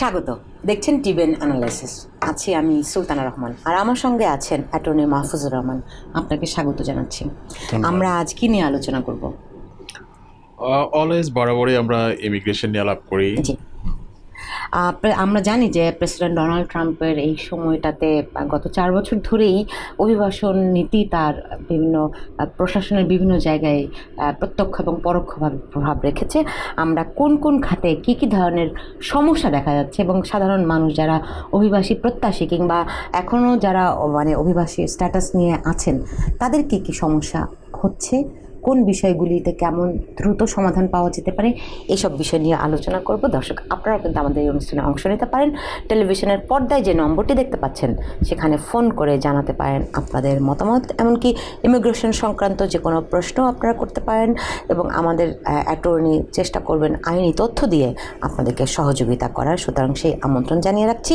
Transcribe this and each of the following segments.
স্বাগত দেখছেন টিবেন অ্যানালাইসিস আছি আমি সুলতানা রহমান আর আমার সঙ্গে আছেন অ্যাটর্নি মাহফুজুর রহমান আপনাকে স্বাগত জানাচ্ছি আমরা আজ কি নিয়ে আলোচনা করব অলওয়েজ বরাবরই আমরা ইমিগ্রেশন নিয়ে আলাপ করি আমরা জানি যে প্রেসিডেন্ট ডোনাল্ড ট্রাম্পের এই সময়টাতে গত চার বছর ধরেই অভিবাসন নীতি তার বিভিন্ন প্রশাসনের বিভিন্ন জায়গায় প্রত্যক্ষ এবং পরোক্ষভাবে প্রভাব রেখেছে আমরা কোন কোন খাতে কি কি ধরনের সমস্যা দেখা যাচ্ছে এবং সাধারণ মানুষ যারা অভিবাসী প্রত্যাশী কিংবা এখনও যারা মানে অভিবাসী স্ট্যাটাস নিয়ে আছেন তাদের কি কি সমস্যা হচ্ছে কোন বিষয়গুলিতে কেমন দ্রুত সমাধান পাওয়া যেতে পারে এসব বিষয় নিয়ে আলোচনা করব দর্শক আপনারা কিন্তু আমাদের এই অনুষ্ঠানে অংশ নিতে পারেন টেলিভিশনের পর্দায় যে নম্বরটি দেখতে পাচ্ছেন সেখানে ফোন করে জানাতে পারেন আপনাদের মতামত এমনকি ইমিগ্রেশন সংক্রান্ত যে কোনো প্রশ্ন আপনারা করতে পারেন এবং আমাদের অ্যাটর্নি চেষ্টা করবেন আইনি তথ্য দিয়ে আপনাদেরকে সহযোগিতা করার সুতরাং সেই আমন্ত্রণ জানিয়ে রাখছি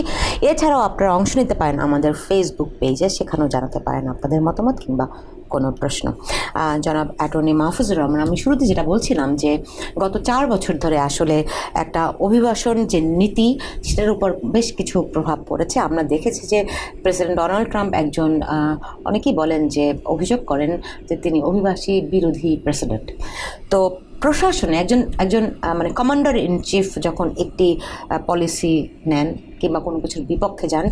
এছাড়াও আপনারা অংশ নিতে পারেন আমাদের ফেসবুক পেজে সেখানেও জানাতে পারেন আপনাদের মতামত কিংবা কোনো প্রশ্ন জনাব অ্যাটর্নি মাহফুজুর রহমান আমি শুরুতে যেটা বলছিলাম যে গত চার বছর ধরে আসলে একটা অভিবাসন যে নীতি সেটার উপর বেশ কিছু প্রভাব পড়েছে আমরা দেখেছি যে প্রেসিডেন্ট ডোনাল্ড ট্রাম্প একজন অনেকেই বলেন যে অভিযোগ করেন যে তিনি অভিবাসী বিরোধী প্রেসিডেন্ট তো প্রশাসনে একজন একজন মানে কমান্ডার ইন চিফ যখন একটি পলিসি নেন কিংবা কোনো কিছুর বিপক্ষে যান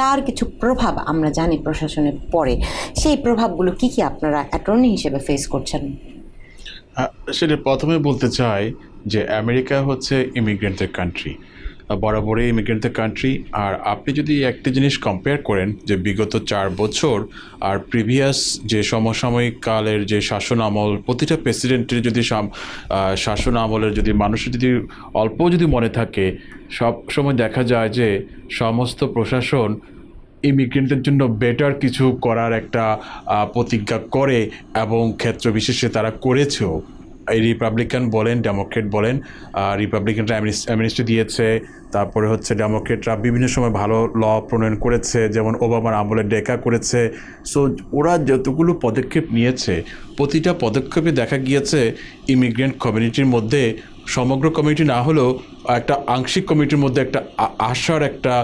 তার কিছু প্রভাব আমরা জানি প্রশাসনে পড়ে সেই প্রভাবগুলো কি কি আপনারা অ্যাটর্নি হিসেবে ফেস করছেন সেটা প্রথমে বলতে চাই যে আমেরিকা হচ্ছে ইমিগ্রেন্টের কান্ট্রি বরাবরই ইমিগ্রেন্ট দ্য কান্ট্রি আর আপনি যদি একটি জিনিস কম্পেয়ার করেন যে বিগত চার বছর আর প্রিভিয়াস যে সমসাময়িক কালের যে শাসন আমল প্রতিটা প্রেসিডেন্টের যদি শাসন আমলের যদি মানুষের যদি অল্প যদি মনে থাকে সব সময় দেখা যায় যে সমস্ত প্রশাসন ইমিগ্রেন্টের জন্য বেটার কিছু করার একটা প্রতিজ্ঞা করে এবং ক্ষেত্র বিশেষে তারা করেছেও রিপাবলিকান বলেন ডেমোক্রেট বলেন রিপাবলিকানরা অ্যামিনিস্ট্রি দিয়েছে তারপরে হচ্ছে ডেমোক্রেটরা বিভিন্ন সময় ভালো ল প্রণয়ন করেছে যেমন ওবামার আমলে ডেকা করেছে সো ওরা যতগুলো পদক্ষেপ নিয়েছে প্রতিটা পদক্ষেপে দেখা গিয়েছে ইমিগ্রেন্ট কমিউনিটির মধ্যে সমগ্র কমিউনিটি না হলেও একটা আংশিক কমিটির মধ্যে একটা আশার একটা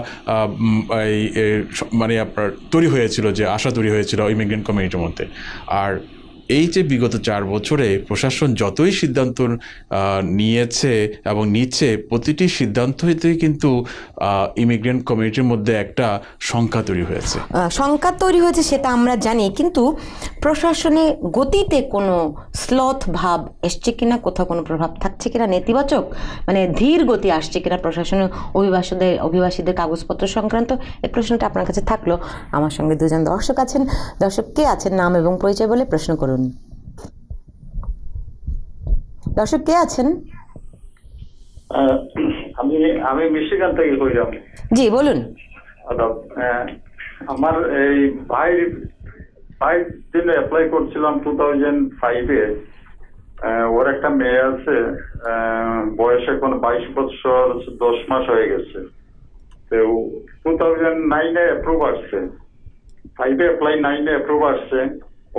মানে আপনার তৈরি হয়েছিল যে আশা তৈরি হয়েছিল ইমিগ্রেন্ট কমিউনিটির মধ্যে আর এই যে বিগত চার বছরে প্রশাসন যতই সিদ্ধান্ত নিয়েছে এবং নিচ্ছে প্রতিটি সিদ্ধান্ত হইতেই কিন্তু ইমিগ্রেন্ট কমিউনিটির মধ্যে একটা শঙ্কা তৈরি হয়েছে শঙ্কা তৈরি হয়েছে সেটা আমরা জানি কিন্তু প্রশাসনে গতিতে কোনো স্লথ ভাব এসছে কিনা কোথাও কোনো প্রভাব থাকছে কিনা নেতিবাচক মানে ধীর গতি আসছে কিনা প্রশাসনে অভিবাসীদের অভিবাসীদের কাগজপত্র সংক্রান্ত এই প্রশ্নটা আপনার কাছে থাকলো আমার সঙ্গে দুজন দর্শক আছেন দর্শক কে আছেন নাম এবং পরিচয় বলে প্রশ্ন করুন করুন দর্শক কে আছেন আমি আমি মিশিগান থেকে কইলাম জি বলুন আমার এই ভাই ভাই দিনে অ্যাপ্লাই করছিলাম টু থাউজেন্ড ফাইভে ওর একটা মেয়ে আছে বয়স এখন বাইশ বছর দশ মাস হয়ে গেছে তো টু থাউজেন্ড নাইনে অ্যাপ্রুভ আসছে ফাইভে অ্যাপ্লাই নাইনে অ্যাপ্রুভ আসছে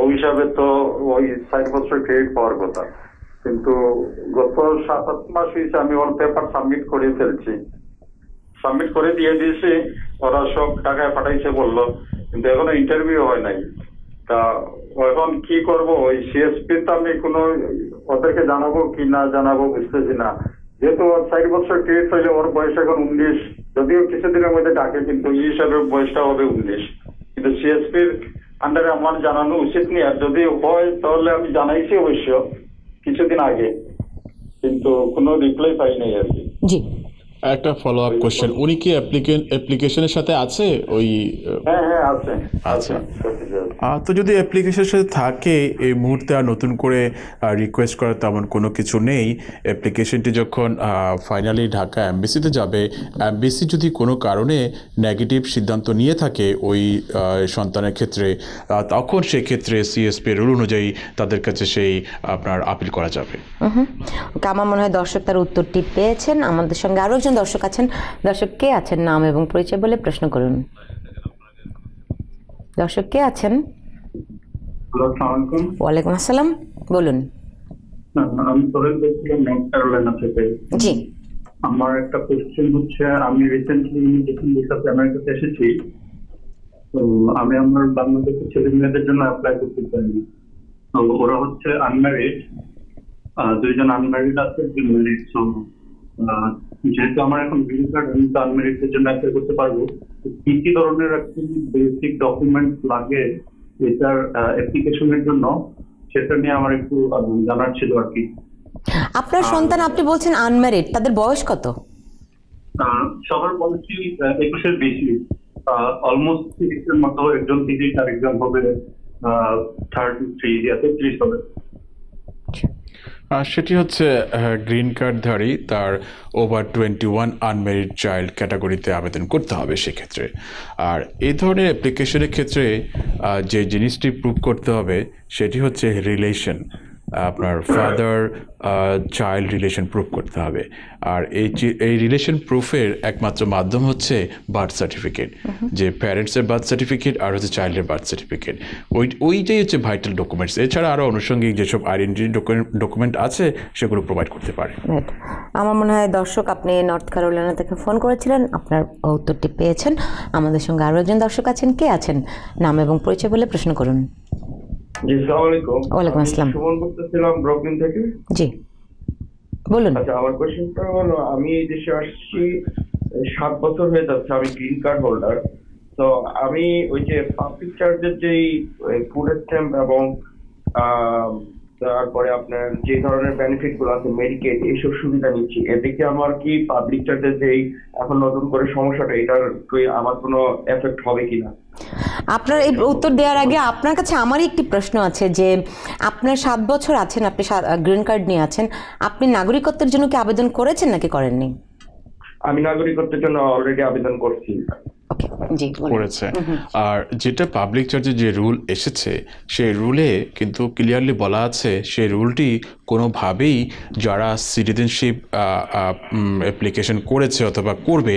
ওই হিসাবে তো ওই ষাট বছর ক্রেডিট পাওয়ার কথা কিন্তু গত সাত আট মাস হয়েছে আমি অল পেপার সাবমিট করে ফেলছি সাবমিট করে দিয়ে দিয়েছি ওরা সব টাকায় পাঠাইছে বললো কিন্তু এখনো ইন্টারভিউ হয় নাই তা এখন কি করব ওই সিএসপি তো আমি কোনো ওদেরকে জানাবো কি না জানাবো বুঝতেছি না যেহেতু ওর ষাট বছর ক্রেডিট হইলে ওর বয়স এখন উনিশ যদিও কিছুদিনের মধ্যে ডাকে কিন্তু এই হিসাবে বয়সটা হবে উনিশ কিন্তু সিএসপির আন্ডারে আমার জানানো উচিত নেই আর যদি হয় তাহলে আমি জানাইছি অবশ্য কিছুদিন আগে কিন্তু কোনো রিপ্লাই পাই নাই আর কি জি একটা ফলো আপ কোশ্চেন উনি কি অ্যাপ্লিকেশনের সাথে আছে ওই হ্যাঁ হ্যাঁ আছে আচ্ছা, আচ্ছা। তো যদি অ্যাপ্লিকেশন সাথে থাকে এই মুহূর্তে আর নতুন করে রিকোয়েস্ট করার তেমন কোনো কিছু নেই অ্যাপ্লিকেশনটি যখন ফাইনালি ঢাকা অ্যাম্বেসিতে যাবে অ্যাম্বেসি যদি কোনো কারণে নেগেটিভ সিদ্ধান্ত নিয়ে থাকে ওই সন্তানের ক্ষেত্রে তখন সেক্ষেত্রে সিএসপি রুল অনুযায়ী তাদের কাছে সেই আপনার আপিল করা যাবে আমার মনে হয় দর্শক তার উত্তরটি পেয়েছেন আমাদের সঙ্গে আরও একজন দর্শক আছেন দর্শক কে আছেন নাম এবং পরিচয় বলে প্রশ্ন করুন দর্শক কে আছেন ওয়ালাইকুম আসসালাম বলুন আমি সোহেল বলছিলাম নর্থ ক্যারোলাইনা থেকে জি আমার একটা কোয়েশ্চেন হচ্ছে আমি রিসেন্টলি যখন ভিসাতে আমেরিকাতে এসেছি তো আমি আমার বাংলাদেশের ছেলে মেয়েদের জন্য অ্যাপ্লাই করতে চাই তো ওরা হচ্ছে আনম্যারিড দুইজন আনম্যারিড আছে দুজন যেহেতু আমার এখন কার্ড আমি তো আনম্যারিডদের জন্য অ্যাপ্লাই করতে পারবো কি কি ধরনের বেসিক ডকুমেন্টস লাগে এটার অ্যাপ্লিকেশনের জন্য সেটা নিয়ে আমার একটু জানার ছিল আর কি আপনার সন্তান আপনি বলছেন আনম্যারিড তাদের বয়স কত সবার বয়স একুশের বেশি অলমোস্ট তিরিশের মতো একজন তিরিশ আর একজন হবে থার্টি থ্রি ইয়াতে ত্রিশ হবে সেটি হচ্ছে গ্রিন কার্ডধারী তার over twenty one unmarried child ক্যাটাগরিতে আবেদন করতে হবে সেক্ষেত্রে আর এই ধরনের অ্যাপ্লিকেশনের ক্ষেত্রে যে জিনিসটি প্রুভ করতে হবে সেটি হচ্ছে রিলেশন আপনার ফাদার চাইল্ড রিলেশন প্রুফ করতে হবে আর এই এই রিলেশন প্রুফের একমাত্র মাধ্যম হচ্ছে বার্থ সার্টিফিকেট যে প্যারেন্টসের বার্থ সার্টিফিকেট আর হচ্ছে চাইল্ডের বার্থ সার্টিফিকেট ওই ওইটাই হচ্ছে ভাইটাল ডকুমেন্টস এছাড়া আরও আনুষঙ্গিক যেসব আইডেন্টিটি ডকুমেন্ট আছে সেগুলো প্রোভাইড করতে পারে আমার মনে হয় দর্শক আপনি নর্থ ক্যারোলিনা থেকে ফোন করেছিলেন আপনার উত্তরটি পেয়েছেন আমাদের সঙ্গে আরও একজন দর্শক আছেন কে আছেন নাম এবং পরিচয় বলে প্রশ্ন করুন ওয়ালাইকুম আসসালাম সুমন বলতেছিলাম ব্রকলিন থেকে জি বলুন আচ্ছা আমার কোশ্চেনটা হলো আমি এই দেশে আসছি সাত বছর হয়ে যাচ্ছে আমি গ্রিন কার্ড হোল্ডার তো আমি ওই যে পাবলিক চার্জের যেই ফুড স্ট্যাম্প এবং তারপরে আপনার যে ধরনের বেনিফিট গুলো আছে মেডিকেল এইসব সুবিধা নিচ্ছি এদিকে আমার কি পাবলিক চার্জের যে এখন নতুন করে সমস্যাটা এটার আমার কোনো এফেক্ট হবে কিনা আপনার এই উত্তর দেওয়ার আগে আপনার কাছে আমারই একটি প্রশ্ন আছে যে আপনার সাত বছর আছেন আপনি গ্রিন কার্ড নিয়ে আছেন আপনি নাগরিকত্বের জন্য কি আবেদন করেছেন নাকি করেননি আমি নাগরিকত্বের জন্য অলরেডি আবেদন করছি করেছে আর যেটা পাবলিক চার্জে যে রুল এসেছে সেই রুলে কিন্তু ক্লিয়ারলি বলা আছে সেই রুলটি কোনোভাবেই যারা সিটিজেনশিপ অ্যাপ্লিকেশন করেছে অথবা করবে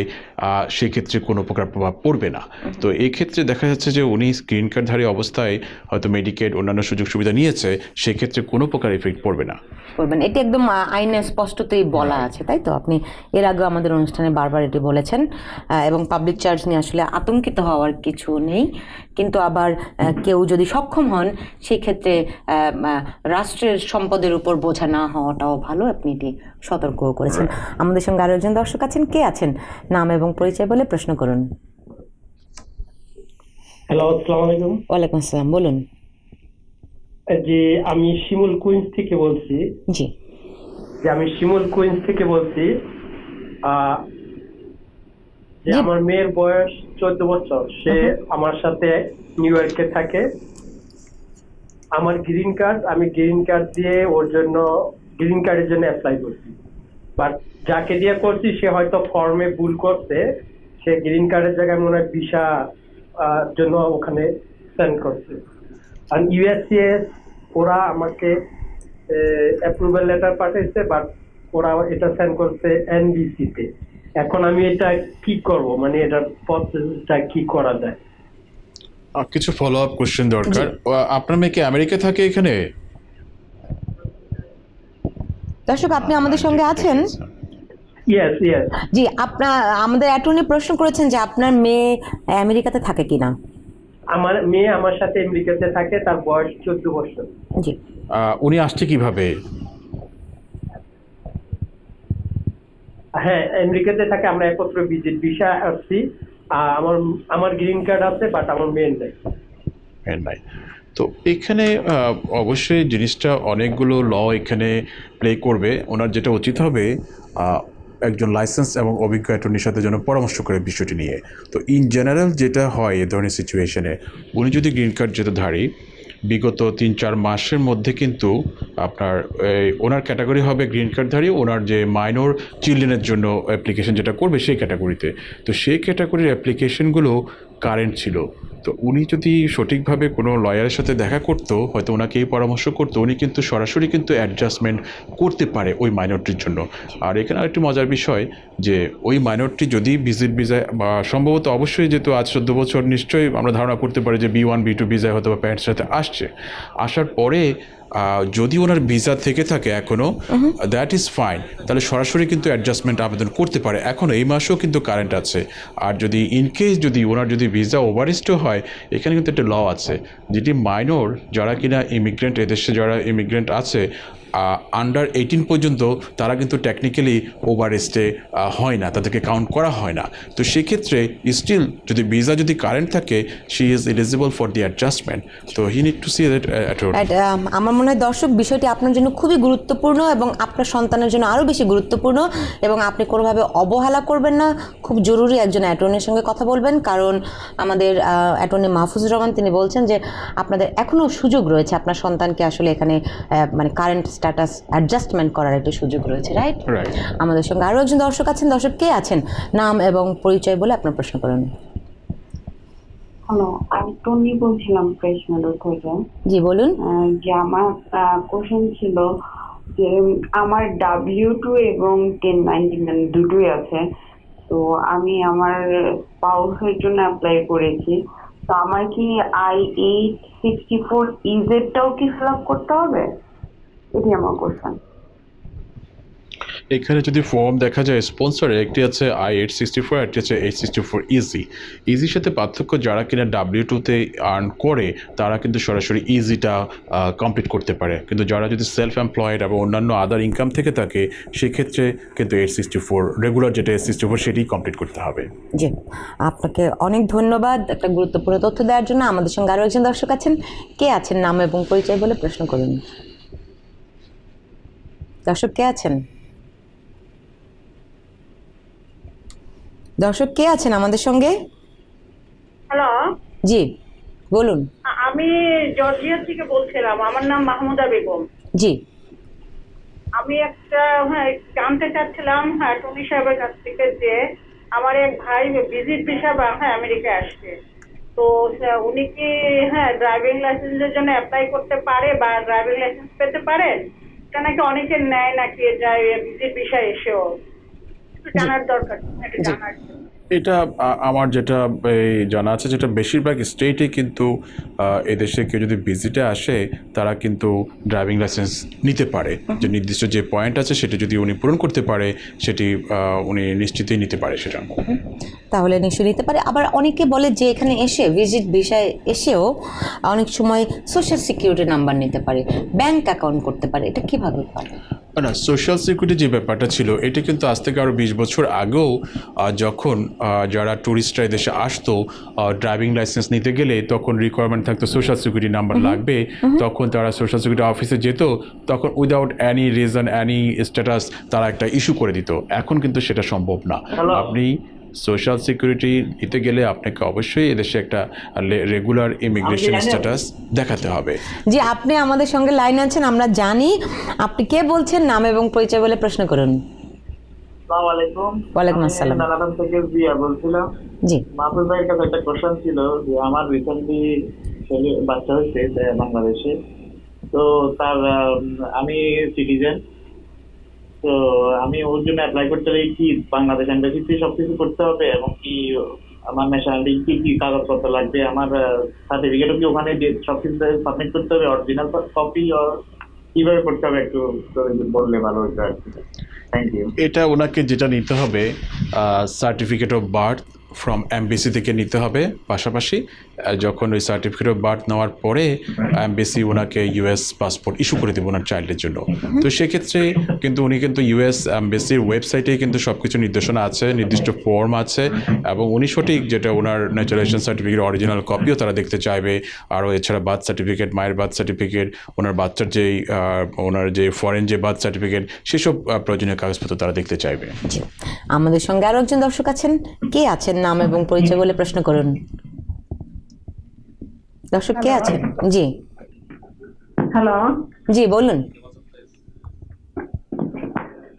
সেক্ষেত্রে কোনো প্রকার প্রভাব পড়বে না তো ক্ষেত্রে দেখা যাচ্ছে যে উনি গ্রিন কার্ডধারী অবস্থায় হয়তো মেডিকেড অন্যান্য সুযোগ সুবিধা নিয়েছে সেক্ষেত্রে কোনো প্রকার এফেক্ট পড়বে না করবেন এটি একদম আইনে স্পষ্টতই বলা হ্যাঁ। আছে তাই তো আপনি এর আগেও আমাদের অনুষ্ঠানে বারবার এটি বলেছেন এবং পাবলিক চার্জ নিয়ে আসলে আতঙ্কিত হওয়ার কিছু নেই কিন্তু আবার কেউ যদি সক্ষম হন সেই ক্ষেত্রে রাষ্ট্রের সম্পদের উপর বোঝা না হওয়াটাও ভালো আপনি এটি সতর্ক করেছেন হ্যাঁ। আমাদের সঙ্গে আরও একজন দর্শক আছেন কে আছেন নাম এবং পরিচয় বলে প্রশ্ন করুন হ্যালো আসসালামু আলাইকুম ওয়ালাইকুম আসসালাম বলুন যে আমি শিমুল কুইন্স থেকে বলছি জি যে আমি শিমুল কুইন্স থেকে বলছি যে আমার মেয়ের বয়স চোদ্দ বছর সে আমার সাথে নিউ ইয়র্কে থাকে আমার গ্রিন কার্ড আমি গ্রিন কার্ড দিয়ে ওর জন্য গ্রিন কার্ডের জন্য অ্যাপ্লাই করছি বাট যাকে দিয়ে করছি সে হয়তো ফর্মে ভুল করছে সে গ্রিন কার্ডের জায়গায় মনে হয় ভিসা জন্য ওখানে সেন্ড করছে আর ইউএসসিএস ওরা আমাকে অ্যাপ্রুভাল লেটার পাঠিয়েছে বাট ওরা এটা সেন্ড করছে এনবিসিতে এখন আমি এটা কি করব মানে এটা প্রসেসটা কি করা যায় কিছু ফলো আপ কোশ্চেন দরকার আপনার মেয়ে কি আমেরিকা থাকে এখানে দর্শক আপনি আমাদের সঙ্গে আচ্ছা, আছেন আচ্ছা, আচ্ছা। জি আপনার আমাদের অ্যাটর্নি প্রশ্ন করেছেন যে আপনার মেয়ে আমেরিকাতে থাকে কিনা আমার মেয়ে আমার সাথে আমেরিকাতে থাকে তার বয়স চোদ্দ বছর উনি আসছে কিভাবে হ্যাঁ আমেরিকাতে থাকে আমরা একত্র ভিজিট বিষয় আসছি আমার আমার গ্রিন কার্ড আছে বাট আমার মেয়ের মেয়ের নাই তো এখানে অবশ্যই জিনিসটা অনেকগুলো ল এখানে প্লে করবে ওনার যেটা উচিত হবে একজন লাইসেন্স এবং অভিজ্ঞ অ্যাটর্নির সাথে যেন পরামর্শ করে বিষয়টি নিয়ে তো ইন জেনারেল যেটা হয় এ ধরনের সিচুয়েশনে উনি যদি গ্রিন কার্ড যেতে ধারি বিগত তিন চার মাসের মধ্যে কিন্তু আপনার ওনার ক্যাটাগরি হবে গ্রিন কার্ডধারী ওনার যে মাইনর চিলড্রেনের জন্য অ্যাপ্লিকেশন যেটা করবে সেই ক্যাটাগরিতে তো সেই ক্যাটাগরির অ্যাপ্লিকেশনগুলো কারেন্ট ছিল তো উনি যদি সঠিকভাবে কোনো লয়ারের সাথে দেখা করতো হয়তো ওনাকে এই পরামর্শ করতো উনি কিন্তু সরাসরি কিন্তু অ্যাডজাস্টমেন্ট করতে পারে ওই মাইনরটির জন্য আর এখানে আরেকটি মজার বিষয় যে ওই মাইনরটি যদি ভিজিট ভিজায় বা সম্ভবত অবশ্যই যেহেতু আজ চোদ্দ বছর নিশ্চয়ই আমরা ধারণা করতে পারি যে বি ওয়ান বি টু ভিজায় হয়তো বা প্যারেন্টসের সাথে আসছে আসার পরে যদি ওনার ভিসা থেকে থাকে এখনও দ্যাট ইজ ফাইন তাহলে সরাসরি কিন্তু অ্যাডজাস্টমেন্ট আবেদন করতে পারে এখন এই মাসেও কিন্তু কারেন্ট আছে আর যদি ইনকেস যদি ওনার যদি ভিসা ওভারিস্টও হয় এখানে কিন্তু একটা ল আছে যেটি মাইনর যারা কিনা ইমিগ্রেন্ট এদেশে যারা ইমিগ্রেন্ট আছে আন্ডার এইটিন পর্যন্ত তারা কিন্তু টেকনিক্যালি এস্টে হয় না তাদেরকে কাউন্ট করা হয় না তো সেক্ষেত্রে স্টিল যদি ভিসা যদি কারেন্ট থাকে she is eligible for the adjustment তো he need to see that আমার মনে হয় দর্শক বিষয়টি আপনার জন্য খুবই গুরুত্বপূর্ণ এবং আপনার সন্তানের জন্য আরও বেশি গুরুত্বপূর্ণ এবং আপনি কোনোভাবে অবহেলা করবেন না খুব জরুরি একজন অ্যাটর্নির সঙ্গে কথা বলবেন কারণ আমাদের অ্যাটর্নি মাহফুজ রহমান তিনি বলছেন যে আপনাদের এখনও সুযোগ রয়েছে আপনার সন্তানকে আসলে এখানে মানে কারেন্ট স্ট্যাটাস অ্যাডজাস্টমেন্ট করার একটা সুযোগ রয়েছে রাইট আমাদের সঙ্গে আরও একজন দর্শক আছেন দর্শক কে আছেন নাম এবং পরিচয় বলে আপনার প্রশ্ন করেন হ্যালো আমি টনি বলছিলাম প্রেসমেলর থেকে জি বলুন যে আমার কোশ্চেন ছিল যে আমার ডাব্লিউ টু এবং টেন নাইনটি নাইন দুটোই আছে তো আমি আমার স্পাউসের জন্য অ্যাপ্লাই করেছি তো আমার কি আই এইট সিক্সটি ফোর ইজেডটাও কি ফিল আপ করতে হবে এখানে যদি ফর্ম দেখা যায় স্পন্সরের একটি আছে আই এইট সিক্সটি ফোর একটি আছে এইট সিক্সটি ফোর ইজি ইজির সাথে পার্থক্য যারা কিনা ডাব্লিউ টুতে আর্ন করে তারা কিন্তু সরাসরি ইজিটা কমপ্লিট করতে পারে কিন্তু যারা যদি সেলফ এমপ্লয়েড এবং অন্যান্য আদার ইনকাম থেকে থাকে সেক্ষেত্রে কিন্তু এইট সিক্সটি ফোর রেগুলার যেটা এইট সিক্সটি ফোর সেটি কমপ্লিট করতে হবে জি আপনাকে অনেক ধন্যবাদ একটা গুরুত্বপূর্ণ তথ্য দেওয়ার জন্য আমাদের সঙ্গে আরও একজন দর্শক আছেন কে আছেন নাম এবং পরিচয় বলে প্রশ্ন করুন দর্শক কে আছেন দর্শক কে আছেন আমাদের সঙ্গে হ্যালো জি বলুন আমি জর্জিয়া থেকে বলছিলাম আমার নাম মাহমুদা বেগম জি আমি একটা হ্যাঁ, জানতে চাচ্ছিলাম হ্যাঁ টুনি সাহেবের কাছ থেকে যে আমার এক ভাই ভিজিট ভিসা বা হ্যাঁ আমেরিকায় আসছে তো উনি কি হ্যাঁ ড্রাইভিং লাইসেন্সের জন্য অ্যাপ্লাই করতে পারে বা ড্রাইভিং লাইসেন্স পেতে পারেন এটা নাকি অনেকে নেয় নাকি এটা বিষয় এসেও জানার দরকার জানার জন্য এটা আমার যেটা জানা আছে যেটা বেশিরভাগ স্টেটে কিন্তু এদেশে কেউ যদি ভিজিটে আসে তারা কিন্তু ড্রাইভিং লাইসেন্স নিতে পারে যে নির্দিষ্ট যে পয়েন্ট আছে সেটি যদি উনি পূরণ করতে পারে সেটি উনি নিশ্চিতই নিতে পারে সেটা তাহলে নিশ্চয়ই নিতে পারে আবার অনেকে বলে যে এখানে এসে ভিজিট বিষয়ে এসেও অনেক সময় সোশ্যাল সিকিউরিটি নাম্বার নিতে পারে ব্যাংক অ্যাকাউন্ট করতে পারে এটা কীভাবে পারে না সোশ্যাল সিকিউরিটি যে ব্যাপারটা ছিল এটা কিন্তু আজ থেকে আরও বিশ বছর আগেও যখন যারা ট্যুরিস্টরা দেশে আসতো ড্রাইভিং লাইসেন্স নিতে গেলে তখন রিকোয়ারমেন্ট থাকতো সোশ্যাল সিকিউরিটি নাম্বার লাগবে তখন তারা সোশ্যাল সিকিউরিটি অফিসে যেত তখন without any reason any status তারা একটা ইস্যু করে দিত এখন কিন্তু সেটা সম্ভব না আপনি সোশ্যাল সিকিউরিটি নিতে গেলে আপনাকে অবশ্যই এদেশে একটা রেগুলার ইমিগ্রেশন স্ট্যাটাস দেখাতে হবে জি আপনি আমাদের সঙ্গে লাইন আছেন আমরা জানি আপনি কে বলছেন নাম এবং পরিচয় বলে প্রশ্ন করুন ওয়ালাইকুম আসসালাম থেকে জি একটা ছিল যে আমার বাচ্চা হয়েছে বাংলাদেশে তো তার আমি সিটিজেন তো আমি ওর জন্য অ্যাপ্লাই করতে পারি কি বাংলাদেশ এম্বাসিতে কিছু করতে হবে এবং কি আমার ন্যাশনালিটি কি কি কাগজপত্র লাগবে আমার সার্টিফিকেটও কি ওখানে সব কিছু সাবমিট করতে হবে অরিজিনাল কপি কিভাবে করতে হবে একটু বললে ভালো হতো আর কি এটা ওনাকে যেটা নিতে হবে certificate of birth from MBC থেকে নিতে হবে পাশাপাশি যখন ওই সার্টিফিকেট অফ বার্থ নেওয়ার পরে এমবেসি ওনাকে ইউএস পাসপোর্ট ইস্যু করে দেবো ওনার চাইল্ডের জন্য তো সেক্ষেত্রে কিন্তু উনি কিন্তু ইউএস এমবেসির ওয়েবসাইটে কিন্তু সব কিছু নির্দেশনা আছে নির্দিষ্ট ফর্ম আছে এবং উনি সঠিক যেটা ওনার ন্যাচুরালাইজেশন সার্টিফিকেট অরিজিনাল কপিও তারা দেখতে চাইবে আরও এছাড়া বার্থ সার্টিফিকেট মায়ের বার্থ সার্টিফিকেট ওনার বাচ্চার যেই ওনার যে ফরেন যে বার্থ সার্টিফিকেট সেসব প্রয়োজনীয় কাগজপত্র তারা দেখতে চাইবে আমাদের সঙ্গে আরও একজন দর্শক আছেন কে আছেন নাম এবং পরিচয় বলে প্রশ্ন করুন দর্শক কে আছেন জি হ্যালো জি বলুন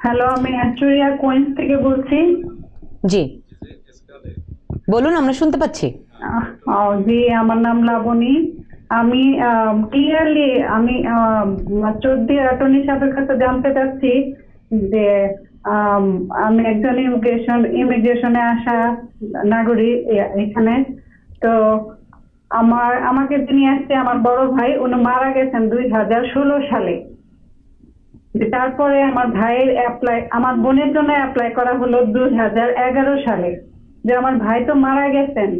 হ্যালো আমি অ্যাস্টুরিয়া কোয়েন্স থেকে বলছি জি বলুন আমরা শুনতে পাচ্ছি জি আমার নাম লাবণী আমি ক্লিয়ারলি আমি চোদ্দি অ্যাটর্নি সাহেবের কাছে জানতে চাচ্ছি যে আমি একজন ইমিগ্রেশন ইমিগ্রেশনে আসা নাগরিক এখানে তো আমার আমাকে নিয়ে আসছে আমার বড় ভাই উনি মারা গেছেন দুই হাজার ষোলো সালে তারপরে আমার ভাইয়ের অ্যাপ্লাই আমার বোনের জন্য অ্যাপ্লাই করা হলো দুই হাজার এগারো সালে যে আমার ভাই তো মারা গেছেন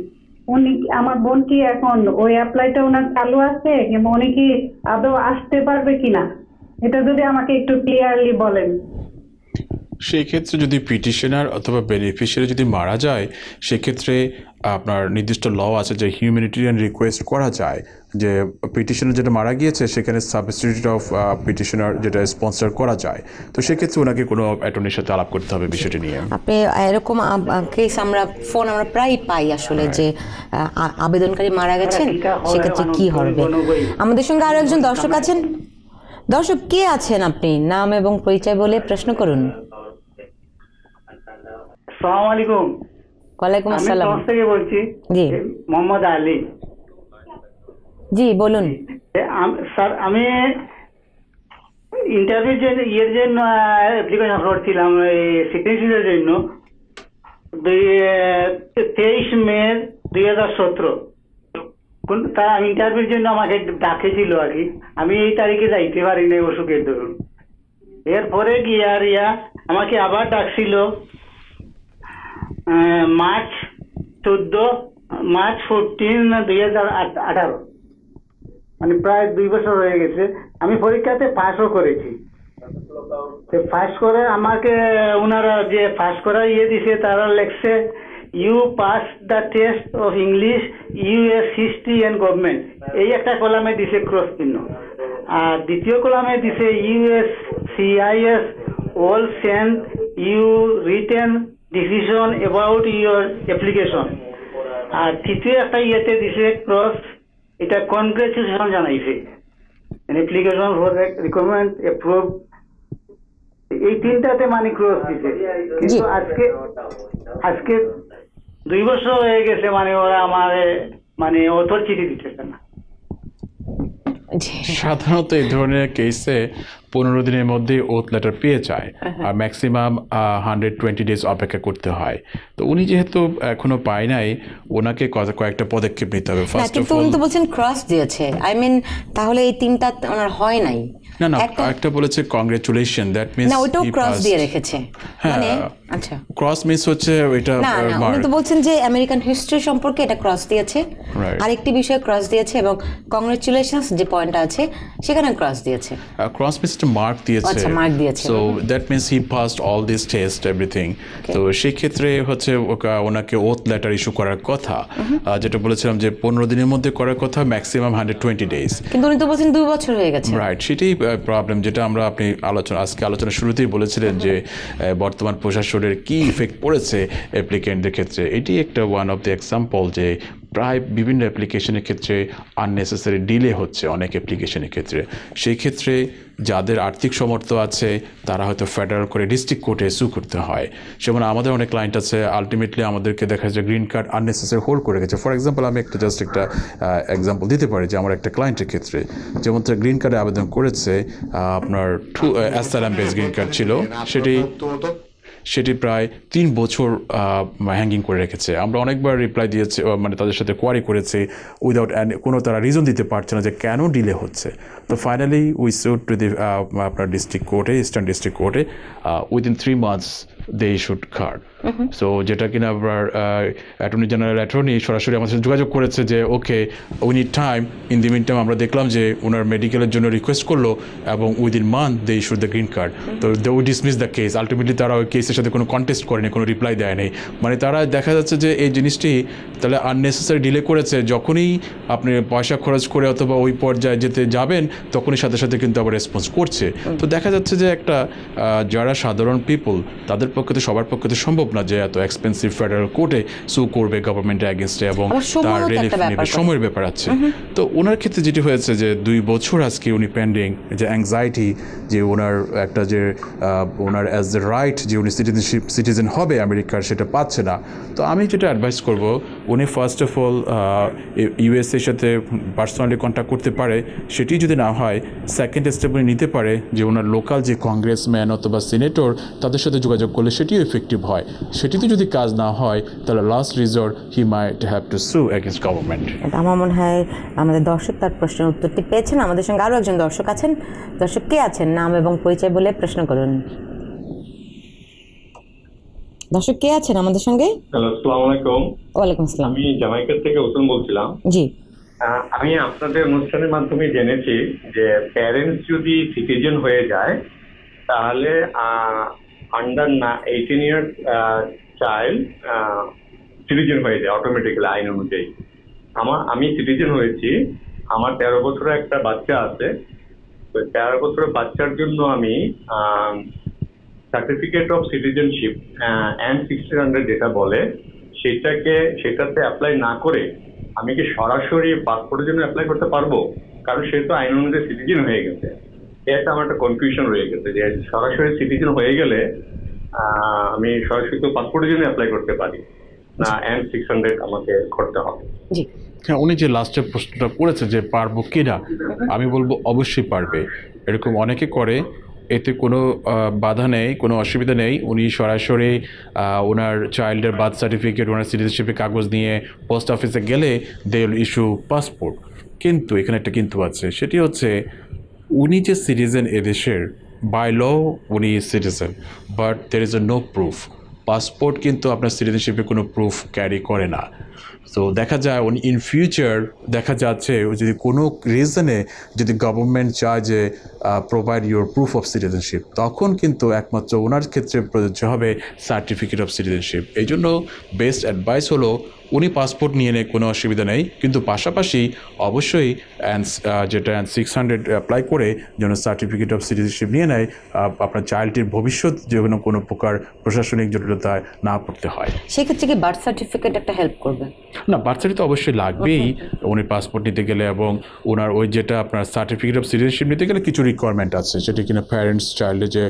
উনি আমার বোন কি এখন ওই অ্যাপ্লাইটা ওনার চালু আছে কিংবা উনি কি আদৌ আসতে পারবে কিনা এটা যদি আমাকে একটু ক্লিয়ারলি বলেন সেই ক্ষেত্রে যদি পিটিশনার অথবা বেনিফিশিয়ারি যদি মারা যায় সেক্ষেত্রে আপনার নির্দিষ্ট ল আছে যে হিউম্যানিটেরিয়ান রিকোয়েস্ট করা যায় যে পিটিশনার যেটা মারা গিয়েছে সেখানে সাবস্টিটিউট অফ পিটিশনার যেটা স্পন্সার করা যায় তো সেক্ষেত্রে ওনাকে কোনো অ্যাটর্নির সাথে আলাপ করতে হবে বিষয়টি নিয়ে আপনি এরকম কেস আমরা ফোন আমরা প্রায় পাই আসলে হ্যাঁ। যে আবেদনকারী মারা গেছেন হ্যাঁ, সেক্ষেত্রে কি হবে আমাদের সঙ্গে আরও একজন দর্শক আছেন দর্শক কে আছেন আপনি নাম এবং পরিচয় বলে প্রশ্ন করুন আসসালামু আলাইকুম ওয়ালাইকুম আসসালাম আমি থেকে বলছি জি মোহাম্মদ আলী জি বলুন স্যার আমি ইন্টারভিউ যে ইয়ের জন্য অ্যাপ্লিকেশন আপলোড ছিলাম জন্য তেইশ মে দুই হাজার সতেরো কোন ইন্টারভিউর জন্য আমাকে ডাকেছিল আর কি আমি এই তারিখে যাইতে পারি না অসুখের ধরুন এরপরে গিয়ে আর ইয়া আমাকে আবার ডাকছিল মার্চ চোদ্দ মার্চ ফোরটিন দুই হাজার আঠারো মানে প্রায় দুই বছর হয়ে গেছে আমি পরীক্ষাতে পাসও করেছি পাস করে আমাকে ওনারা যে পাস করার ইয়ে দিছে তারা লেখছে you pass the test of English US history and government এই একটা কলামে দিছে ক্রস চিহ্ন আর দ্বিতীয় কলামে দিছে US CIS all sent you written decision about your application আর তৃতীয় একটা ইয়েতে দিছে ক্রস এটা কনগ্রেচুলেশন জানাইছে অ্যাপ্লিকেশন ফর রিকমেন্ড অ্যাপ্রুভ এই তিনটাতে মানে ক্রস দিছে কিন্তু আজকে আজকে দুই বছর হয়ে গেছে মানে ওরা আমার মানে অথর চিঠি দিতেছে না সাধারণত এই ধরনের কেসে পনেরো দিনের মধ্যে ওথ লেটার পেয়ে যায় হ্যাঁ, হ্যাঁ। আর ম্যাক্সিমাম হান্ড্রেড টোয়েন্টি ডেজ অপেক্ষা করতে হয় তো উনি যেহেতু এখনো পায় নাই ওনাকে কয়েকটা পদক্ষেপ নিতে হবে ফার্স্ট অফ অল তো বলছেন ক্রস দিয়েছে আই মিন তাহলে এই তিনটা ওনার হয় নাই না না একটা বলেছে কংগ্রাচুলেশন দ্যাট মিন্স না ওটাও ক্রস দিয়ে রেখেছে হ্যাঁ, মানে আচ্ছা ক্রস আচ্ছা। মিস হচ্ছে এটা না উনি তো বলছেন যে আমেরিকান হিস্ট্রি সম্পর্কে এটা ক্রস দিয়েছে আরেকটি বিষয়ে ক্রস দিয়েছে এবং কংগ্রাচুলেশনস যে পয়েন্ট আছে সেখানে ক্রস দিয়েছে ক্রস মিস একটা মার্ক দিয়েছে আচ্ছা মার্ক দিয়েছে so that means he passed all this test everything তো সেই ক্ষেত্রে হচ্ছে ওনাকে ওথ লেটার ইস্যু করার কথা যেটা বলেছিলাম যে পনেরো দিনের মধ্যে করার কথা ম্যাক্সিমাম হান্ড্রেড টোয়েন্টি ডেজ কিন্তু উনি তো বলছেন দুই বছর হয়ে গেছে রাইট সেটাই প্রবলেম যেটা আমরা আপনি আলোচনা আজকে আলোচনা শুরুতেই বলেছিলেন যে বর্তমান প্রশাসনের কি ইফেক্ট পড়েছে অ্যাপ্লিকেন্টদের ক্ষেত্রে এটি একটা ওয়ান অফ দ্য এক্সাম্পল যে প্রায় বিভিন্ন অ্যাপ্লিকেশনের ক্ষেত্রে আননেসেসারি ডিলে হচ্ছে অনেক অ্যাপ্লিকেশনের ক্ষেত্রে সেই ক্ষেত্রে যাদের আর্থিক সমর্থ আছে তারা হয়তো ফেডারেল করে ডিস্ট্রিক্ট কোর্টে সু করতে হয় যেমন আমাদের অনেক ক্লায়েন্ট আছে আলটিমেটলি আমাদেরকে দেখা যায় গ্রিন কার্ড আননেসেসারি হোল্ড করে গেছে ফর এক্সাম্পল আমি একটা জাস্ট একটা এক্সাম্পল দিতে পারি যে আমার একটা ক্লায়েন্টের ক্ষেত্রে যেমন তারা গ্রিন কার্ডে আবেদন করেছে আপনার to asylum base green card ছিল সেটি সেটি প্রায় তিন বছর হ্যাঙ্গিং করে রেখেছে আমরা অনেকবার রিপ্লাই দিয়েছি মানে তাদের সাথে কোয়ারি করেছি উইদাউট কোনো তারা রিজন দিতে পারছে না যে কেন ডিলে হচ্ছে তো finally we sued to the আপনার ডিস্ট্রিক্ট কোর্টে ইস্টার্ন ডিস্ট্রিক্ট কোর্টে within three months they should card so যেটা কিনা আপনার অ্যাটর্নি জেনারেল অ্যাটর্নি সরাসরি আমার সাথে যোগাযোগ করেছে যে okay we need time in the meantime আমরা দেখলাম যে ওনার মেডিকেলের জন্য রিকোয়েস্ট করলো এবং within month they should the green card তো they we dismiss the case ultimately তারা ওই কেসের সাথে কোনো কন্টেস্ট করেনি কোনো রিপ্লাই দেয় নেই মানে তারা দেখা যাচ্ছে যে এই জিনিসটি তাহলে আননেসেসারি ডিলে করেছে যখনই আপনি পয়সা খরচ করে অথবা ওই পর্যায়ে যেতে যাবেন তখনই সাথে সাথে কিন্তু আবার রেসপন্স করছে তো দেখা যাচ্ছে যে একটা যারা সাধারণ পিপল তাদের পক্ষে তো সবার পক্ষে তো সম্ভব না যে এত এক্সপেন্সিভ ফেডারেল কোর্টে সু করবে গভর্নমেন্টের অ্যাগেনস্টে এবং তার রিলিফ নেবে সময়ের ব্যাপার আছে তো ওনার ক্ষেত্রে যেটি হয়েছে যে দুই বছর আজকে উনি পেন্ডিং যে অ্যাংজাইটি যে ওনার একটা যে ওনার অ্যাজ দ্য রাইট যে উনি সিটিজেনশিপ সিটিজেন হবে আমেরিকার সেটা পাচ্ছে না তো আমি যেটা অ্যাডভাইস করব উনি ফার্স্ট অফ অল ইউএসএর সাথে পার্সোনালি কন্ট্যাক্ট করতে পারে সেটি যদি না হয় সেকেন্ড স্টেপ উনি নিতে পারে যে ওনার লোকাল যে কংগ্রেসম্যান অথবা সিনেটর তাদের সাথে যোগাযোগ তাহলে সেটিও এফেক্টিভ হয় সেটিতে যদি কাজ না হয় তাহলে last resort he might have to sue against government আমার মনে হয় আমাদের দর্শক তার প্রশ্নের উত্তরটি পেয়েছেন আমাদের সঙ্গে আরও একজন দর্শক আছেন দর্শক কে আছেন নাম এবং পরিচয় বলে প্রশ্ন করুন দর্শক কে আছেন আমাদের সঙ্গে আসসালামু আলাইকুম ওয়ালাইকুম আসসালাম আমি জামাইকার থেকে ওসমান বলছিলাম জি আমি আপনাদের অনুষ্ঠানের মাধ্যমে জেনেছি যে প্যারেন্টস যদি সিটিজেন হয়ে যায় তাহলে under 18 ইয়ার চাইল্ড সিটিজেন হয়ে যায় অটোমেটিক্যালি আইন অনুযায়ী আমার আমি সিটিজেন হয়েছি আমার তেরো বছরের একটা বাচ্চা আছে তো তেরো বছরের বাচ্চার জন্য আমি certificate of citizenship and sixteen hundred যেটা বলে সেটাকে সেটাতে অ্যাপ্লাই না করে আমি কি সরাসরি পাসপোর্টের জন্য অ্যাপ্লাই করতে পারবো কারণ সে তো আইন অনুযায়ী সিটিজেন হয়ে গেছে এটা আমার একটা কনফিউশন রয়ে গেছে যে সরাসরি সিটিজেন হয়ে গেলে আমি সরাসরি তো পাসপোর্টের জন্য অ্যাপ্লাই করতে পারি না এন সিক্স হান্ড্রেড আমাকে করতে হবে জি হ্যাঁ উনি যে লাস্টের প্রশ্নটা করেছে যে পারবো কিনা আমি বলবো অবশ্যই পারবে এরকম অনেকে করে এতে কোনো বাধা নেই কোনো অসুবিধা নেই উনি সরাসরি ওনার চাইল্ডের বার্থ সার্টিফিকেট ওনার সিটিজেনশিপের কাগজ নিয়ে পোস্ট অফিসে গেলে দে ইস্যু পাসপোর্ট কিন্তু এখানে একটা কিন্তু আছে সেটি হচ্ছে উনি যে সিটিজেন এদেশের বাই ল উনি citizen but there is a no proof passport কিন্তু আপনার সিটিজেনশিপে কোনো প্রুফ ক্যারি করে না তো দেখা যায় উনি ইন ফিউচার দেখা যাচ্ছে যদি কোনো রিজনে যদি গভর্নমেন্ট চায় যে provide your proof of citizenship তখন কিন্তু একমাত্র ওনার ক্ষেত্রে প্রযোজ্য হবে সার্টিফিকেট অফ সিটিজেনশিপ এই জন্য বেস্ট অ্যাডভাইস হলো উনি পাসপোর্ট নিয়ে নেয় কোনো অসুবিধা নেই কিন্তু পাশাপাশি অবশ্যই uh, যেটা সিক্স হান্ড্রেড অ্যাপ্লাই করে যেন সার্টিফিকেট অফ সিটিজেনশিপ নিয়ে নেয় আপনার চাইল্ডটির ভবিষ্যৎ যেন কোনো প্রকার প্রশাসনিক জটিলতায় না পড়তে হয় সেক্ষেত্রে কি বার্থ সার্টিফিকেট একটা হেল্প করবে না বার্থ সার্টিফিকেট তো অবশ্যই লাগবেই উনি পাসপোর্ট নিতে গেলে এবং ওনার ওই যেটা আপনার সার্টিফিকেট অফ সিটিজেনশিপ নিতে গেলে কিছু রিকোয়ারমেন্ট আছে সেটা কিনা প্যারেন্টস চাইল্ডে যে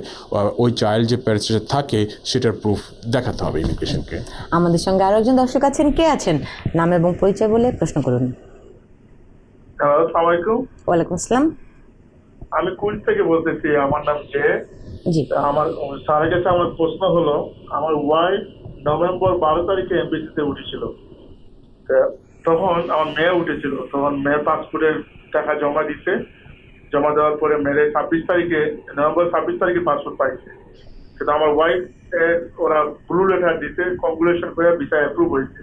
ওই চাইল্ড যে প্যারেন্টস থাকে সেটার প্রুফ দেখাতে হবে ইমিগ্রেশনকে আমাদের সঙ্গে আরও একজন দর্শক আছেন কে আছেন নাম এবং পরিচয় বলে প্রশ্ন করুন আমি কুল থেকে বলতেছি আমার নাম জে জি আমার কাছে আমার প্রশ্ন হলো আমার ওয়াইফ নভেম্বর বারো তারিখে এমবিসিতে উঠেছিল তখন আমার মেয়ে উঠেছিল তখন মেয়ের পাসপোর্টের টাকা জমা দিতে জমা দেওয়ার পরে মেয়ের ছাব্বিশ তারিখে নভেম্বর ছাব্বিশ তারিখে পাসপোর্ট পাইছে কিন্তু আমার ওয়াইফ ওরা ব্লু লেটার দিতে কম্পুলেশন করে বিষয় অ্যাপ্রুভ হয়েছে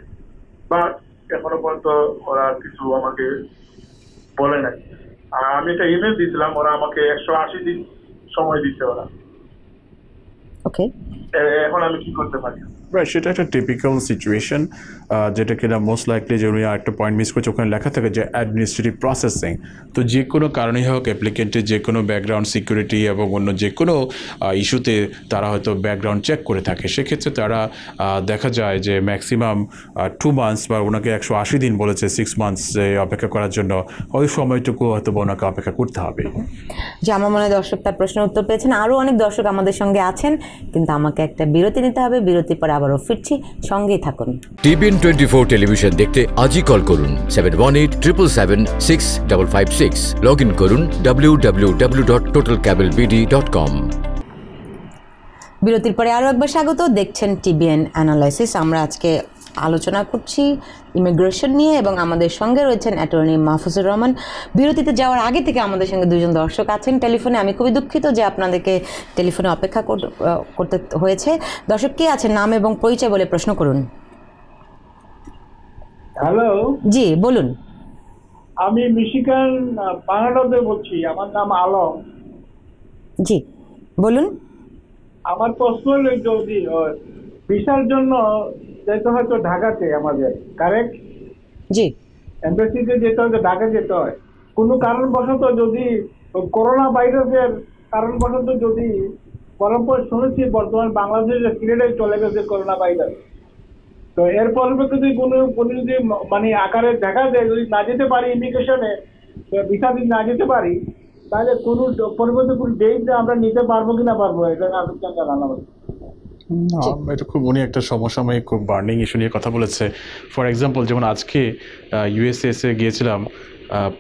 বাট এখনো পর্যন্ত ওরা কিছু আমাকে বলে নাই আর আমি একটা ইমেল দিয়েছিলাম ওরা আমাকে একশো আশি দিন সময় দিচ্ছে ওরা ওকে এখন আমি কি করতে পারি রাইট সেটা একটা টিপিক্যাল সিচুয়েশন যেটা কিনা মোস্ট লাইকলি যে উনি আরেকটা পয়েন্ট মিস করছে ওখানে লেখা থাকে যে অ্যাডমিনিস্ট্রেটিভ প্রসেসিং তো যে কোনো কারণেই হোক অ্যাপ্লিকেন্টের যে কোনো ব্যাকগ্রাউন্ড সিকিউরিটি এবং অন্য যে কোনো ইস্যুতে তারা হয়তো ব্যাকগ্রাউন্ড চেক করে থাকে সেক্ষেত্রে তারা দেখা যায় যে ম্যাক্সিমাম টু মান্থস বা ওনাকে একশো আশি দিন বলেছে সিক্স মান্থস অপেক্ষা করার জন্য ওই সময়টুকু হয়তো বা ওনাকে অপেক্ষা করতে হবে যে আমার মনে দর্শক তার প্রশ্নের উত্তর পেয়েছেন আরও অনেক দর্শক আমাদের সঙ্গে আছেন কিন্তু আমাকে একটা বিরতি নিতে হবে বিরতি পরে আবারও ফিরছি সঙ্গেই থাকুন টিভিএন টোয়েন্টি ফোর টেলিভিশন দেখতে আজই কল করুন seven one eight triple seven six double five six log in করুন W W W dot total cable BD dot com বিরতির পরে আরও একবার স্বাগত দেখছেন টিবিএন অ্যানালাইসিস আমরা আজকে আলোচনা করছি ইমিগ্রেশন নিয়ে এবং আমাদের সঙ্গে রয়েছেন অ্যাটর্নি মাহফুজুর রহমান বিরতিতে যাওয়ার আগে থেকে আমাদের সঙ্গে দুজন দর্শক আছেন টেলিফোনে আমি খুবই দুঃখিত যে আপনাদেরকে টেলিফোনে অপেক্ষা করতে হয়েছে দর্শক কে আছেন নাম এবং পরিচয় বলে প্রশ্ন করুন হ্যালো জি বলুন আমি মিশিগান বাংলাদেশ বলছি আমার নাম আলম জি বলুন আমার প্রশ্ন যদি ভিসার জন্য যেতে হয় ঢাকাতে আমাদের কারেক্ট জি এমবাসিতে যেতে হয় ঢাকা যেতে হয় কোনো কারণবশত যদি করোনা ভাইরাসের কারণবশত যদি পরম্পরা শুনেছি বর্তমান বাংলাদেশের ক্রিকেটাই চলে গেছে করোনা ভাইরাস তো এরপর যদি কোনো কোনো যদি মানে আকারে দেখা দেয় যদি না যেতে পারি ইমিগ্রেশনে ভিসা যদি না যেতে পারি তাহলে কোনো পরিবর্তে কোনো ডেট আমরা নিতে পারবো কিনা পারবো এটা আপনার জানানো না এটা খুব উনি একটা সমসাময়িক খুব বার্নিং ইস্যু নিয়ে কথা বলেছে ফর এক্সাম্পল যেমন আজকে ইউএসএস এ গিয়েছিলাম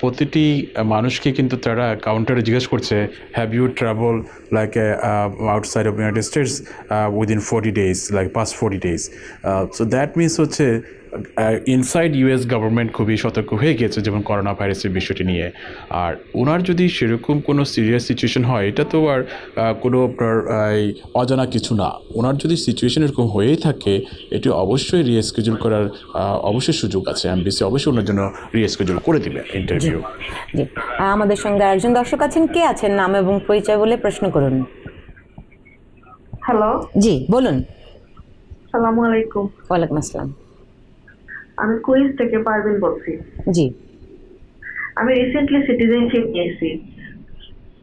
প্রতিটি মানুষকে কিন্তু তারা কাউন্টারে জিজ্ঞেস করছে have you travel like outside of United States within forty days like past forty days so that means হচ্ছে ইনসাইড ইউএস গভর্নমেন্ট খুবই সতর্ক হয়ে গিয়েছে যেমন করোনা ভাইরাসের বিষয়টি নিয়ে আর ওনার যদি সেরকম কোনো সিরিয়াস সিচুয়েশন হয় এটা তো আর কোনো অজানা কিছু না ওনার যদি সিচুয়েশন এরকম হয়েই থাকে এটি অবশ্যই রিএসকিউল করার অবশ্যই সুযোগ আছে এমবিসি অবশ্যই ওনার জন্য রিএসকিউল করে দিবে ইন্টারভিউ আমাদের সঙ্গে একজন দর্শক আছেন কে আছেন নাম এবং পরিচয় বলে প্রশ্ন করুন হ্যালো জি বলুন আসসালামু আলাইকুম ওয়ালাইকুম আসসালাম আমি কুইজ থেকে পারবেন বলছি জি আমি রিসেন্টলি সিটিজেনশিপ নিয়েছি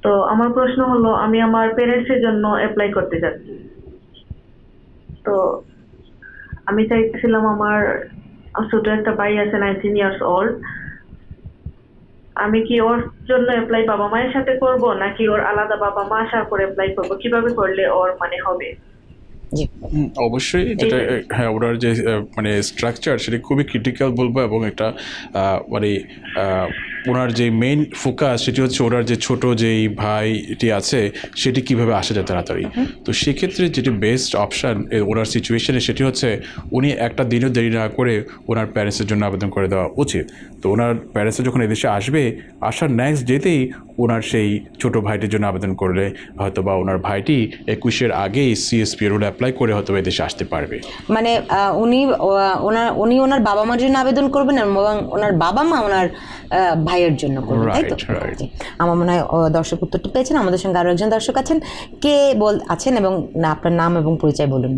তো আমার প্রশ্ন হলো আমি আমার প্যারেন্টস এর জন্য অ্যাপ্লাই করতে যাচ্ছি তো আমি চাইতেছিলাম আমার ছোট একটা ভাই আছে নাইনটিন ইয়ার্স ওল্ড আমি কি ওর জন্য অ্যাপ্লাই বাবা মায়ের সাথে করব নাকি ওর আলাদা বাবা মা আসার পর অ্যাপ্লাই করব কিভাবে করলে ওর মানে হবে অবশ্যই যেটা হ্যাঁ ওটার যে মানে স্ট্রাকচার সেটা খুবই ক্রিটিক্যাল বলবো এবং এটা মানে ওনার যে মেইন ফোকাস সেটি হচ্ছে ওনার যে ছোট যেই ভাইটি আছে সেটি কিভাবে আসা যায় তাড়াতাড়ি তো সেক্ষেত্রে যেটি বেস্ট অপশান ওনার সিচুয়েশনে সেটি হচ্ছে উনি একটা দিনও দেরি না করে ওনার প্যারেন্টসের জন্য আবেদন করে দেওয়া উচিত তো ওনার প্যারেন্টসে যখন এদেশে আসবে আসার নেক্সট ডেতেই ওনার সেই ছোট ভাইটির জন্য আবেদন করলে হয়তো বা ওনার ভাইটি একুশের আগেই সিএসপি রোল অ্যাপ্লাই করে হয়তো এদেশে আসতে পারবে মানে উনি ওনার উনি ওনার বাবা মার জন্য আবেদন করবেন এবং ওনার বাবা মা ওনার ভাই ভাইয়ের জন্য করবেন তাই তো আমার মনে হয় দর্শক উত্তরটি পেয়েছেন আমাদের সঙ্গে আরও একজন দর্শক আছেন কে বল আছেন এবং আপনার নাম এবং পরিচয় বলুন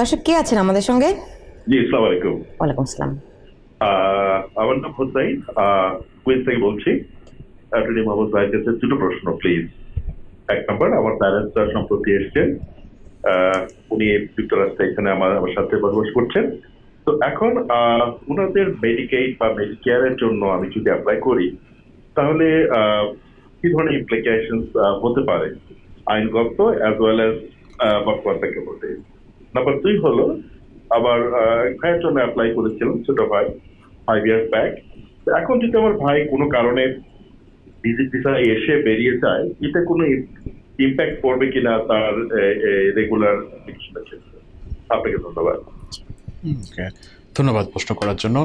দর্শক কে আছেন আমাদের সঙ্গে জি আলাইকুম ওয়ালাইকুম আমার নাম হোসাইন কুয়েত থেকে বলছি অ্যাটর্নি মোহাম্মদ ভাইয়ের কাছে দুটো প্রশ্ন প্লিজ এক নম্বর আমার প্যারেন্টসরা সম্প্রতি এসছেন উনি যুক্তরাষ্ট্রে এখানে আমার আমার সাথে বসবাস করছেন তো এখন ওনাদের মেডিকেড বা মেডিকেয়ারের জন্য আমি যদি অ্যাপ্লাই করি তাহলে কি ধরনের ইমপ্লিকেশন হতে পারে আইনগত অ্যাজ ওয়েল অ্যাজ বক্তাকে বলতে নাম্বার দুই হলো আবার ভাইয়ের জন্য অ্যাপ্লাই করেছিলাম ছোট ভাই ফাইভ ইয়ার্স ব্যাক এখন যদি আমার ভাই কোনো কারণে ভিজিট ভিসা এসে বেরিয়ে যায় এটা কোনো ইম্প্যাক্ট পড়বে কিনা তার রেগুলার ক্ষেত্রে আপনাকে ধন্যবাদ ওকে ধন্যবাদ প্রশ্ন করার জন্য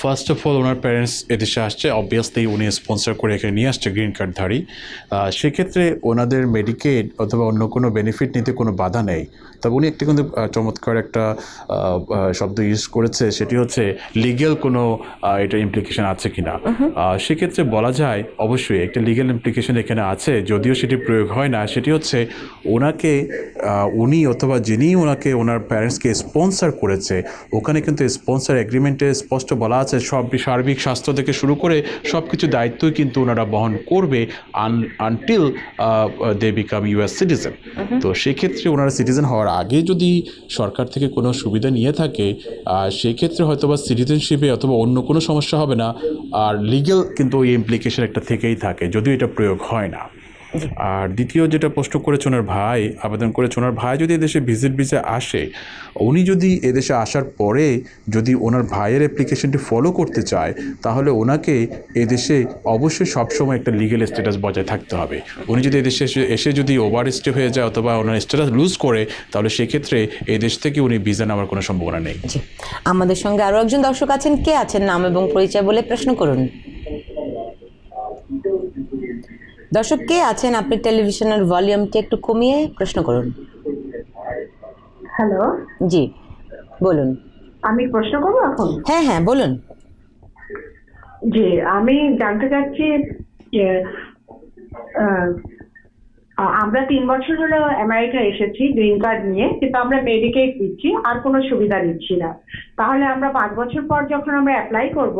ফার্স্ট অফ অল ওনার প্যারেন্টস এদেশে আসছে অবভিয়াসলি উনি স্পন্সার করে এখানে নিয়ে আসছে গ্রিন কার্ডধারী সেক্ষেত্রে ওনাদের মেডিকেড অথবা অন্য কোনো বেনিফিট নিতে কোনো বাধা নেই তবে উনি একটি কিন্তু চমৎকার একটা শব্দ ইউজ করেছে সেটি হচ্ছে লিগেল কোনো এটা ইমপ্লিকেশন আছে কি না সেক্ষেত্রে বলা যায় অবশ্যই একটা লিগেল ইমপ্লিকেশন এখানে আছে যদিও সেটি প্রয়োগ হয় না সেটি হচ্ছে ওনাকে উনি অথবা যিনি ওনাকে ওনার প্যারেন্টসকে স্পন্সার করেছে ওখানে কিন্তু স্পন্সার এগ্রিমেন্টে স্পষ্ট বলা আছে সব সার্বিক স্বাস্থ্য থেকে শুরু করে সব কিছু দায়িত্বই কিন্তু ওনারা বহন করবে until they become US citizen তো সেক্ষেত্রে ওনারা সিটিজেন হওয়ার আগে যদি সরকার থেকে কোনো সুবিধা নিয়ে থাকে সেক্ষেত্রে হয়তো বা সিটিজেনশিপে অথবা অন্য কোনো সমস্যা হবে না আর লিগেল কিন্তু ওই ইমপ্লিকেশন একটা থেকেই থাকে যদিও এটা প্রয়োগ হয় না আর দ্বিতীয় যেটা প্রশ্ন করেছে ওনার ভাই আবেদন করেছে ওনার ভাই যদি এদেশে ভিজিট ভিসা আসে উনি যদি এদেশে আসার পরে যদি ওনার ভাইয়ের অ্যাপ্লিকেশনটি ফলো করতে চায় তাহলে ওনাকে এদেশে অবশ্যই সবসময় একটা লিগেল স্ট্যাটাস বজায় থাকতে হবে উনি যদি এদেশে এসে যদি ওভার স্টে হয়ে যায় অথবা ওনার স্ট্যাটাস লুজ করে তাহলে সেক্ষেত্রে এদেশ থেকে উনি ভিসা নেওয়ার কোনো সম্ভাবনা নেই আমাদের সঙ্গে আরও একজন দর্শক আছেন কে আছেন নাম এবং পরিচয় বলে প্রশ্ন করুন দর্শক কে আছেন আপনি টেলিভিশনের ভলিউমটি একটু কমিয়ে প্রশ্ন করুন হ্যালো জি বলুন আমি প্রশ্ন করবো এখন হ্যাঁ হ্যাঁ বলুন জি আমি জানতে চাচ্ছি যে আমরা তিন বছর হলো আমেরিকা এসেছি গ্রিন কার্ড নিয়ে কিন্তু আমরা মেডিকেট দিচ্ছি আর কোনো সুবিধা দিচ্ছি না তাহলে আমরা পাঁচ বছর পর যখন আমরা অ্যাপ্লাই করব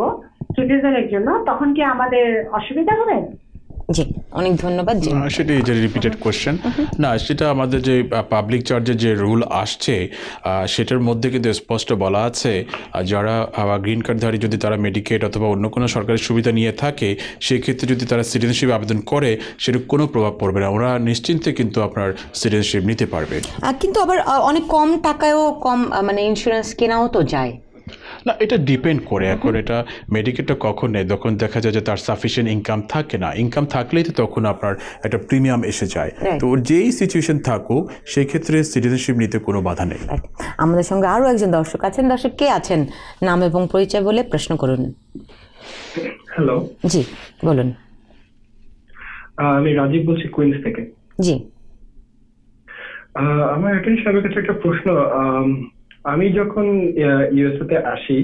সিটিজেনের জন্য তখন কি আমাদের অসুবিধা হবে জি অনেক ধন্যবাদ সেটাই যে রিপিটেড কোয়েশ্চেন না সেটা আমাদের যে পাবলিক চার্জের যে রুল আসছে সেটার মধ্যে কিন্তু স্পষ্ট বলা আছে যারা গ্রিন কার্ডধারী যদি তারা মেডিকেট অথবা অন্য কোনো সরকারি সুবিধা নিয়ে থাকে সেক্ষেত্রে যদি তারা সিটিজেনশিপ আবেদন করে সেটা কোনো প্রভাব পড়বে না ওরা নিশ্চিন্তে কিন্তু আপনার সিটিজেনশিপ নিতে পারবে কিন্তু আবার অনেক কম টাকায়ও কম মানে ইন্স্যুরেন্স কেনাও তো যায় না এটা ডিপেন্ড করে এখন এটা মেডিকেলটা কখন নেয় তখন দেখা যায় যে তার সাফিসিয়েন্ট ইনকাম থাকে না ইনকাম থাকলেই তো তখন আপনার একটা প্রিমিয়াম এসে যায় তো যেই সিচুয়েশন থাকুক সেক্ষেত্রে সিটিজেনশিপ নিতে কোনো বাধা নেই আমাদের সঙ্গে আরও একজন দর্শক আছেন দর্শক কে আছেন নাম এবং পরিচয় বলে প্রশ্ন করুন হ্যালো জি বলুন আমি রাজীব বলছি কুইন্স থেকে জি আমার একটা প্রশ্ন আমি যখন ইউএসএ তে আসি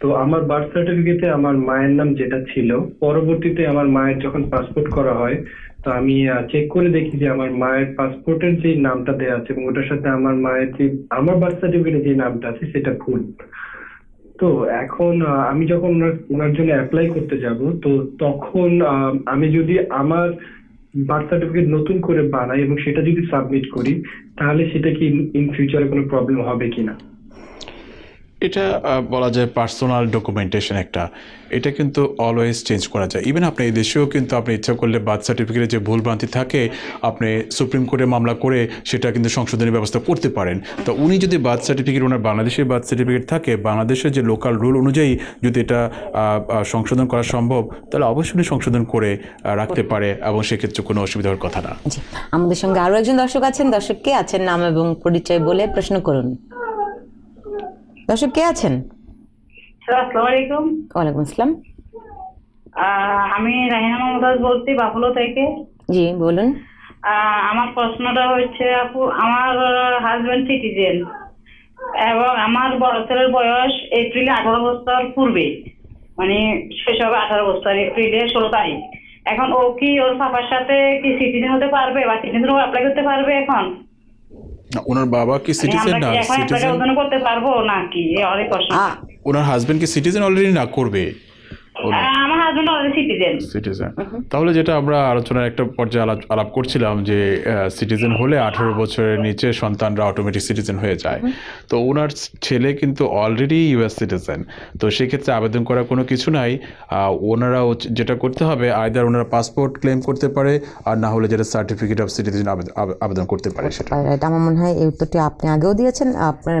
তো আমার বার্থ সার্টিফিকেটে আমার মায়ের নাম যেটা ছিল পরবর্তীতে আমার মায়ের যখন পাসপোর্ট করা হয় তো আমি চেক করে দেখি যে আমার মায়ের পাসপোর্টের যে নামটা দেওয়া আছে এবং ওটার সাথে আমার মায়ের যে আমার বার্থ সার্টিফিকেটে যে নামটা আছে সেটা ভুল তো এখন আমি যখন ওনার জন্য অ্যাপ্লাই করতে যাব তো তখন আমি যদি আমার বার্থ সার্টিফিকেট নতুন করে বানাই এবং সেটা যদি সাবমিট করি তাহলে সেটা কি ইন ফিউচারে কোনো প্রবলেম হবে কিনা এটা বলা যায় পার্সোনাল ডকুমেন্টেশন একটা এটা কিন্তু অলওয়েজ চেঞ্জ করা যায় ইভেন আপনি এই দেশেও কিন্তু আপনি ইচ্ছা করলে বার্থ সার্টিফিকেটে যে ভুলভ্রান্তি থাকে আপনি সুপ্রিম কোর্টে মামলা করে সেটা কিন্তু সংশোধনের ব্যবস্থা করতে পারেন তো উনি যদি বার্থ সার্টিফিকেট ওনার বাংলাদেশের বার্থ সার্টিফিকেট থাকে বাংলাদেশের যে লোকাল রুল অনুযায়ী যদি এটা সংশোধন করা সম্ভব তাহলে অবশ্যই সংশোধন করে রাখতে পারে এবং সেক্ষেত্রে কোনো অসুবিধা হওয়ার কথা না আমাদের সঙ্গে আরও একজন দর্শক আছেন দর্শককে আছেন নাম এবং পরিচয় বলে প্রশ্ন করুন দর্শক কে আছেন ওয়ালাইকুম আসসালাম আমি রাহিনা মমতাজ বলছি বাফলো থেকে জি বলুন আমার প্রশ্নটা হচ্ছে আপু আমার হাজবেন্ড সিটিজেন এবং আমার বড় ছেলের বয়স এপ্রিলে আঠারো বছর পূর্বে মানে শেষ হবে আঠারো বছর এপ্রিলে ষোলো তারিখ এখন ও কি ওর পাপার সাথে কি সিটিজেন হতে পারবে বা সিটিজেন অ্যাপ্লাই করতে পারবে এখন ওনার বাবা আচ্ছা, কি সিটিজেন না সিটিজেন করতে পারবো নাকি অনেক ওনার হাজবেন্ড কি সিটিজেন অলরেডি না করবে আমার হাজবেন্ড অলরেডি সিটিজেন সিটিজেন তাহলে যেটা আমরা আলোচনার একটা পর্যায়ে আলাপ করছিলাম যে সিটিজেন হলে আঠারো বছরের নিচে সন্তানরা অটোমেটিক সিটিজেন হয়ে যায় তো ওনার ছেলে কিন্তু অলরেডি ইউএস সিটিজেন তো সেক্ষেত্রে আবেদন করার কোনো কিছু নাই ওনারা যেটা করতে হবে আইদার ওনারা পাসপোর্ট ক্লেম করতে পারে আর না হলে যেটা সার্টিফিকেট অফ সিটিজেন আবেদন করতে পারে সেটা আমার মনে হয় এই উত্তরটি আপনি আগেও দিয়েছেন আপনার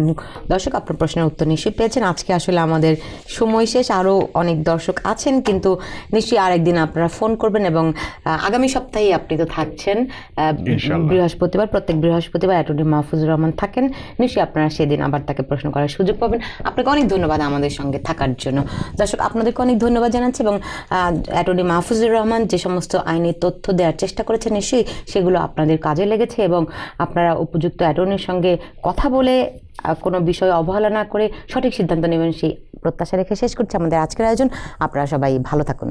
দর্শক আপনার প্রশ্নের উত্তর নিশ্চয়ই পেয়েছেন আজকে আসলে আমাদের সময় শেষ আরও অনেক দর্শক আছেন কিন্তু নিশ্চয়ই আরেকদিন আপনারা ফোন করবেন এবং আগামী সপ্তাহে আপনি তো থাকছেন বৃহস্পতিবার প্রত্যেক বৃহস্পতিবার অ্যাটর্নি মাহফুজুর রহমান থাকেন নিশ্চয়ই আপনারা সেদিন আবার তাকে প্রশ্ন করার সুযোগ পাবেন আপনাকে অনেক ধন্যবাদ আমাদের সঙ্গে থাকার জন্য দর্শক আপনাদেরকে অনেক ধন্যবাদ জানাচ্ছি এবং অ্যাটর্নি মাহফুজুর রহমান যে সমস্ত আইনি তথ্য দেওয়ার চেষ্টা করেছেন নিশ্চয়ই সেগুলো আপনাদের কাজে লেগেছে এবং আপনারা উপযুক্ত অ্যাটর্নির সঙ্গে কথা বলে কোনো বিষয় অবহেলা না করে সঠিক সিদ্ধান্ত নেবেন সেই প্রত্যাশা রেখে শেষ করছি আমাদের আজকের আয়োজন আপনারা সবাই ভালো থাকুন